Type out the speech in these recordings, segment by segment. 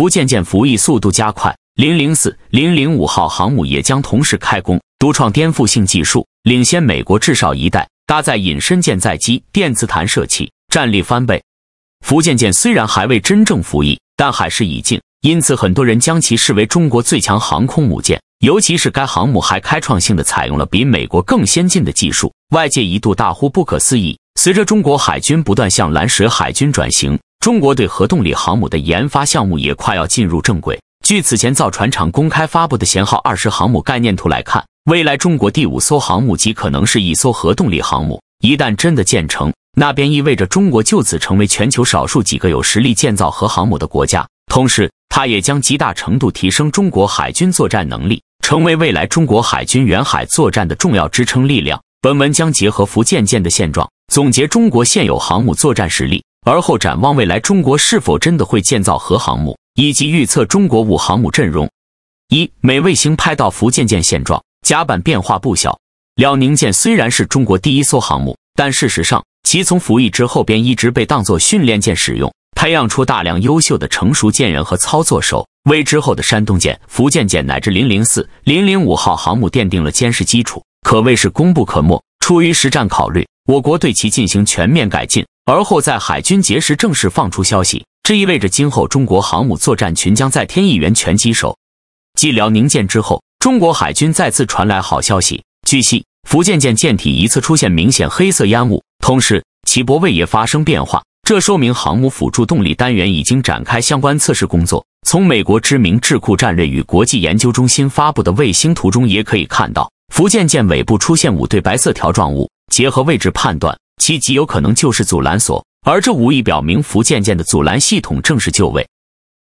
福建舰服役速度加快，零零四、零零五号航母也将同时开工，独创颠覆性技术，领先美国至少一代，搭载隐身舰载机、电磁弹射器，战力翻倍。福建舰虽然还未真正服役，但海事已尽，因此很多人将其视为中国最强航空母舰。尤其是该航母还开创性的采用了比美国更先进的技术，外界一度大呼不可思议。随着中国海军不断向蓝水海军转型。中国对核动力航母的研发项目也快要进入正轨。据此前造船厂公开发布的“舷号二十”航母概念图来看，未来中国第五艘航母极可能是一艘核动力航母。一旦真的建成，那便意味着中国就此成为全球少数几个有实力建造核航母的国家。同时，它也将极大程度提升中国海军作战能力，成为未来中国海军远海作战的重要支撑力量。本文将结合福建舰的现状，总结中国现有航母作战实力。而后展望未来，中国是否真的会建造核航母，以及预测中国五航母阵容。一美卫星拍到福建舰现状，甲板变化不小。辽宁舰虽然是中国第一艘航母，但事实上其从服役之后便一直被当作训练舰使用，培养出大量优秀的成熟舰员和操作手，为之后的山东舰、福建舰乃至零零四、零零五号航母奠定了坚实基础，可谓是功不可没。出于实战考虑，我国对其进行全面改进。而后在海军节时正式放出消息，这意味着今后中国航母作战群将在添一员拳击手。继辽宁舰之后，中国海军再次传来好消息。据悉，福建舰舰体一次出现明显黑色烟雾，同时其泊位也发生变化，这说明航母辅助动力单元已经展开相关测试工作。从美国知名智库战略与国际研究中心发布的卫星图中，也可以看到福建舰尾部出现五对白色条状物，结合位置判断。其极有可能就是阻拦索，而这无疑表明福建舰的阻拦系统正式就位。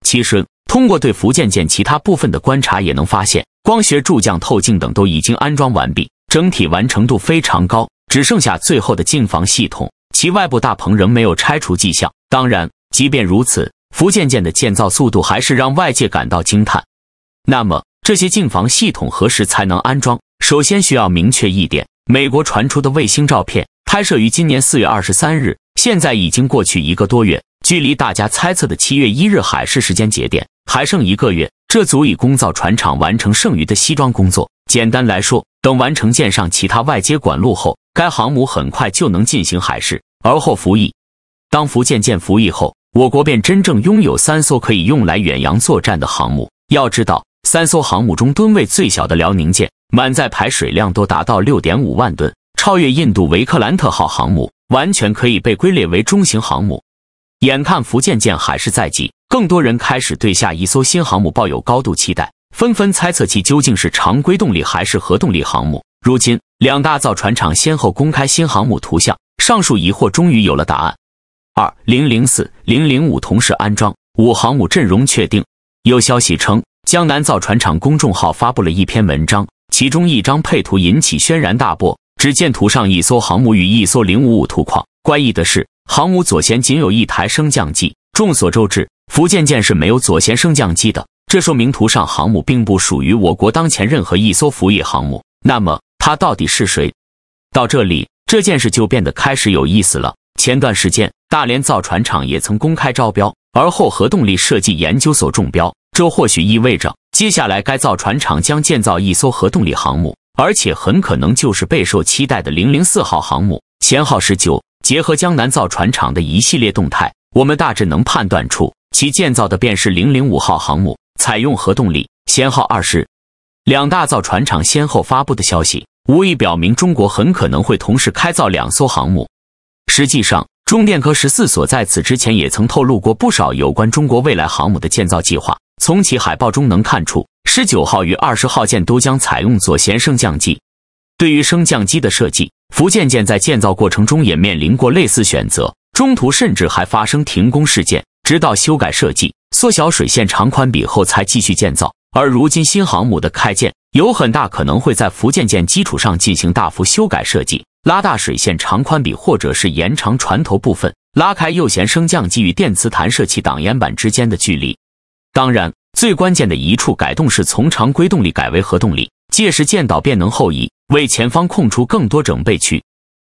其实，通过对福建舰其他部分的观察，也能发现光学柱降透镜等都已经安装完毕，整体完成度非常高，只剩下最后的进防系统，其外部大棚仍没有拆除迹象。当然，即便如此，福建舰的建造速度还是让外界感到惊叹。那么，这些进防系统何时才能安装？首先需要明确一点，美国传出的卫星照片。拍摄于今年四月二十三日，现在已经过去一个多月，距离大家猜测的七月一日海试时间节点还剩一个月，这足以供造船厂完成剩余的西装工作。简单来说，等完成舰上其他外接管路后，该航母很快就能进行海试，而后服役。当福建舰服役后，我国便真正拥有三艘可以用来远洋作战的航母。要知道，三艘航母中吨位最小的辽宁舰满载排水量都达到六点五万吨。超越印度维克兰特号航母，完全可以被归列为中型航母。眼看福建舰海试在即，更多人开始对下一艘新航母抱有高度期待，纷纷猜测其究竟是常规动力还是核动力航母。如今，两大造船厂先后公开新航母图像，上述疑惑终于有了答案。二零零四零零五同时安装，五航母阵容确定。有消息称，江南造船厂公众号发布了一篇文章，其中一张配图引起轩然大波。只见图上一艘航母与一艘零五五图矿。怪异的是，航母左舷仅有一台升降机。众所周知，福建舰是没有左舷升降机的。这说明图上航母并不属于我国当前任何一艘服役航母。那么，它到底是谁？到这里，这件事就变得开始有意思了。前段时间，大连造船厂也曾公开招标，而后核动力设计研究所中标。这或许意味着，接下来该造船厂将建造一艘核动力航母。而且很可能就是备受期待的零零四号航母，舷号十九。结合江南造船厂的一系列动态，我们大致能判断出其建造的便是零零五号航母，采用核动力，舷号二十。两大造船厂先后发布的消息，无疑表明中国很可能会同时开造两艘航母。实际上，中电科十四所在此之前也曾透露过不少有关中国未来航母的建造计划。从其海报中能看出。十九号与二十号舰都将采用左舷升降机。对于升降机的设计，福建舰在建造过程中也面临过类似选择，中途甚至还发生停工事件，直到修改设计、缩小水线长宽比后才继续建造。而如今新航母的开建，有很大可能会在福建舰基础上进行大幅修改设计，拉大水线长宽比，或者是延长船头部分，拉开右舷升降机与电磁弹射器挡烟板之间的距离。当然。最关键的一处改动是从常规动力改为核动力，届时舰岛便能后移，为前方空出更多整备区。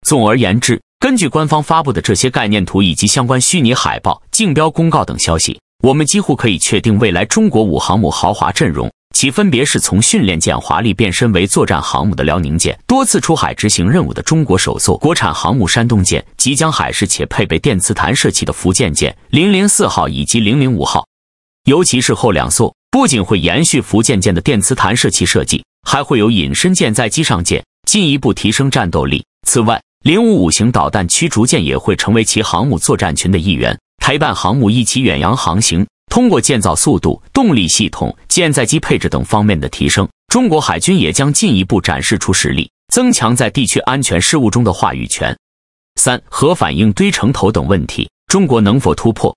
总而言之，根据官方发布的这些概念图以及相关虚拟海报、竞标公告等消息，我们几乎可以确定未来中国五航母豪华阵容，其分别是从训练舰华丽变身为作战航母的辽宁舰，多次出海执行任务的中国首座国产航母山东舰，即将海试且配备电磁弹射器的福建舰零零四号以及零零五号。尤其是后两艘，不仅会延续福建舰的电磁弹射器设计，还会有隐身舰载机上舰，进一步提升战斗力。此外，零五五型导弹驱逐舰也会成为其航母作战群的一员，陪伴航母一起远洋航行。通过建造速度、动力系统、舰载机配置等方面的提升，中国海军也将进一步展示出实力，增强在地区安全事务中的话语权。三核反应堆成头等问题，中国能否突破？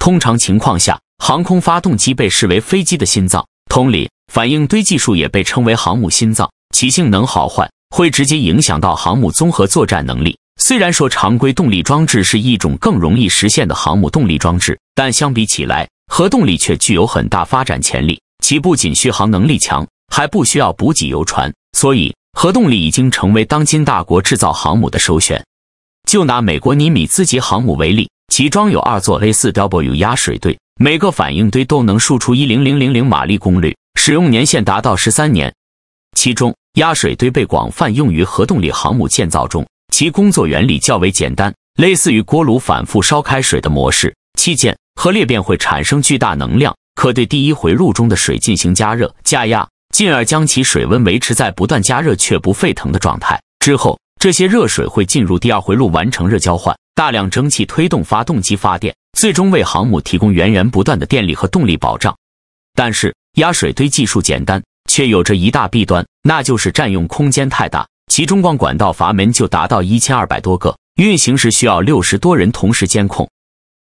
通常情况下。航空发动机被视为飞机的心脏，同理，反应堆技术也被称为航母心脏。其性能好坏会直接影响到航母综合作战能力。虽然说常规动力装置是一种更容易实现的航母动力装置，但相比起来，核动力却具有很大发展潜力。其不仅续航能力强，还不需要补给油船，所以核动力已经成为当今大国制造航母的首选。就拿美国尼米兹级航母为例，其装有二座 a 四 W 压水队。每个反应堆都能输出一零零零零马力功率，使用年限达到十三年。其中，压水堆被广泛用于核动力航母建造中，其工作原理较为简单，类似于锅炉反复烧开水的模式。期间，核裂变会产生巨大能量，可对第一回路中的水进行加热、加压，进而将其水温维持在不断加热却不沸腾的状态。之后，这些热水会进入第二回路，完成热交换，大量蒸汽推动发动机发电，最终为航母提供源源不断的电力和动力保障。但是，压水堆技术简单，却有着一大弊端，那就是占用空间太大，其中光管道阀门就达到一千二百多个，运行时需要六十多人同时监控。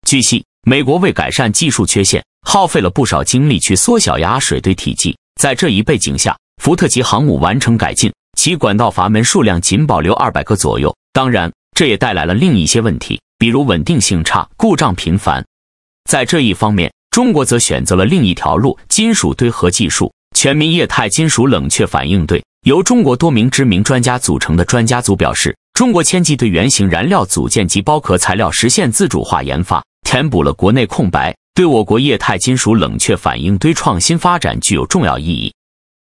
据悉，美国为改善技术缺陷，耗费了不少精力去缩小压水堆体积。在这一背景下，福特级航母完成改进。其管道阀门数量仅保留二百个左右，当然，这也带来了另一些问题，比如稳定性差、故障频繁。在这一方面，中国则选择了另一条路——金属堆核技术。全民液态金属冷却反应堆由中国多名知名专家组成的专家组表示，中国千计对原型燃料组件及包壳材料实现自主化研发，填补了国内空白，对我国液态金属冷却反应堆创新发展具有重要意义。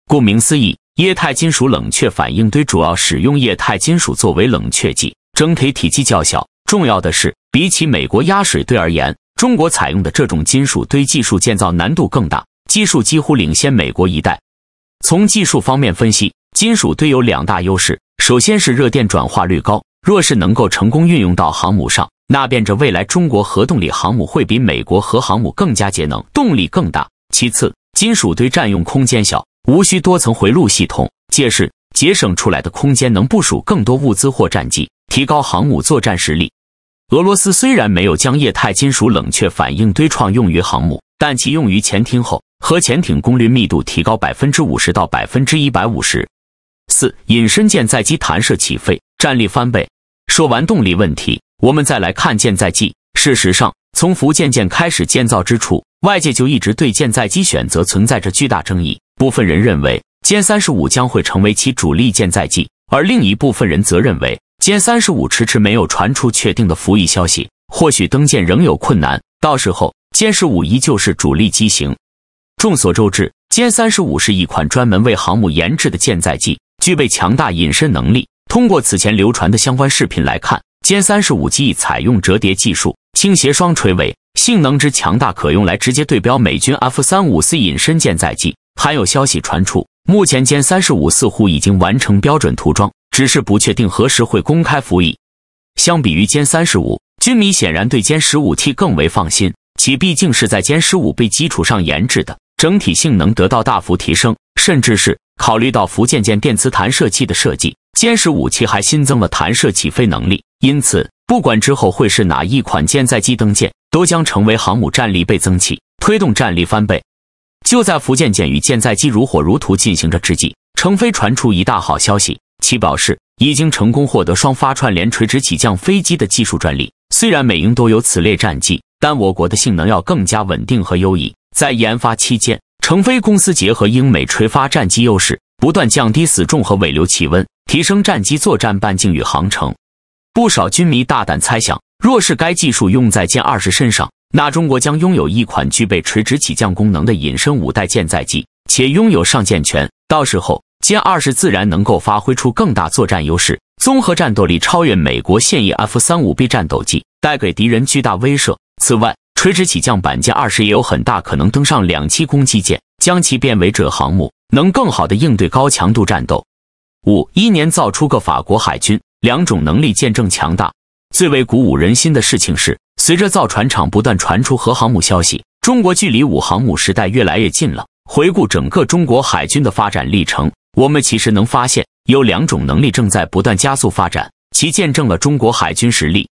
顾名思义。液态金属冷却反应堆主要使用液态金属作为冷却剂，整体体积较小。重要的是，比起美国压水堆而言，中国采用的这种金属堆技术建造难度更大，技术几乎领先美国一代。从技术方面分析，金属堆有两大优势：首先是热电转化率高，若是能够成功运用到航母上，那便着未来中国核动力航母会比美国核航母更加节能、动力更大。其次，金属堆占用空间小。无需多层回路系统，届时节省出来的空间能部署更多物资或战机，提高航母作战实力。俄罗斯虽然没有将液态金属冷却反应堆创用于航母，但其用于潜艇后，核潜艇功率密度提高百分之五十到百分之一百五十。四隐身舰载机弹射起飞，战力翻倍。说完动力问题，我们再来看舰载机。事实上，从福建舰开始建造之初，外界就一直对舰载机选择存在着巨大争议。部分人认为歼三十五将会成为其主力舰载机，而另一部分人则认为歼三十五迟迟没有传出确定的服役消息，或许登舰仍有困难，到时候歼十五依旧是主力机型。众所周知，歼三十五是一款专门为航母研制的舰载机，具备强大隐身能力。通过此前流传的相关视频来看，歼三十五机采用折叠技术，倾斜双垂尾，性能之强大，可用来直接对标美军 F 三五 C 隐身舰载机。还有消息传出，目前歼三十五似乎已经完成标准涂装，只是不确定何时会公开服役。相比于歼三十五，军迷显然对歼十五 T 更为放心，其毕竟是在歼十五 b 基础上研制的，整体性能得到大幅提升。甚至是考虑到福建舰电磁弹射器的设计，歼十五 T 还新增了弹射起飞能力。因此，不管之后会是哪一款舰载机登舰，都将成为航母战力倍增器，推动战力翻倍。就在福建舰与舰载机如火如荼进行着之际，成飞传出一大好消息：，其表示已经成功获得双发串联垂直起降飞机的技术专利。虽然美英都有此类战机，但我国的性能要更加稳定和优异。在研发期间，成飞公司结合英美垂发战机优势，不断降低死重和尾流气温，提升战机作战半径与航程。不少军迷大胆猜想，若是该技术用在歼二十身上，那中国将拥有一款具备垂直起降功能的隐身五代舰载机，且拥有上舰权。到时候，歼二十自然能够发挥出更大作战优势，综合战斗力超越美国现役 F 三五 B 战斗机，带给敌人巨大威慑。此外，垂直起降版歼二十也有很大可能登上两栖攻击舰，将其变为准航母，能更好的应对高强度战斗。五一年造出个法国海军两种能力见证强大，最为鼓舞人心的事情是。随着造船厂不断传出核航母消息，中国距离五航母时代越来越近了。回顾整个中国海军的发展历程，我们其实能发现有两种能力正在不断加速发展，其见证了中国海军实力。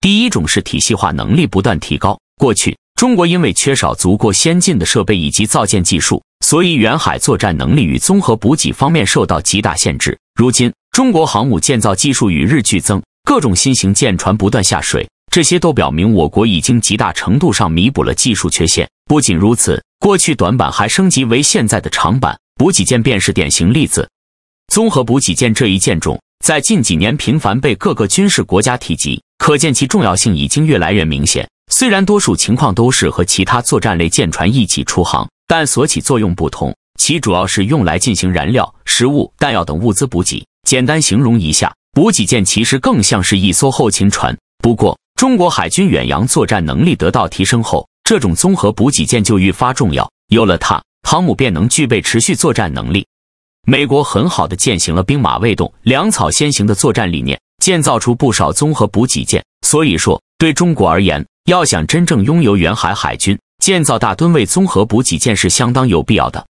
第一种是体系化能力不断提高。过去，中国因为缺少足够先进的设备以及造舰技术，所以远海作战能力与综合补给方面受到极大限制。如今，中国航母建造技术与日俱增，各种新型舰船不断下水。这些都表明，我国已经极大程度上弥补了技术缺陷。不仅如此，过去短板还升级为现在的长板，补给舰便是典型例子。综合补给舰这一舰种，在近几年频繁被各个军事国家提及，可见其重要性已经越来越明显。虽然多数情况都是和其他作战类舰船一起出航，但所起作用不同，其主要是用来进行燃料、食物、弹药等物资补给。简单形容一下，补给舰其实更像是一艘后勤船。不过，中国海军远洋作战能力得到提升后，这种综合补给舰就愈发重要。有了它，航母便能具备持续作战能力。美国很好的践行了“兵马未动，粮草先行”的作战理念，建造出不少综合补给舰。所以说，对中国而言，要想真正拥有远海海军，建造大吨位综合补给舰是相当有必要的。